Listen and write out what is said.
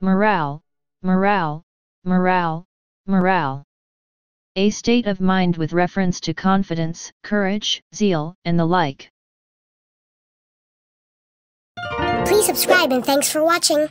morale, morale, morale, morale. A state of mind with reference to confidence, courage, zeal, and the like. Please subscribe and thanks for watching.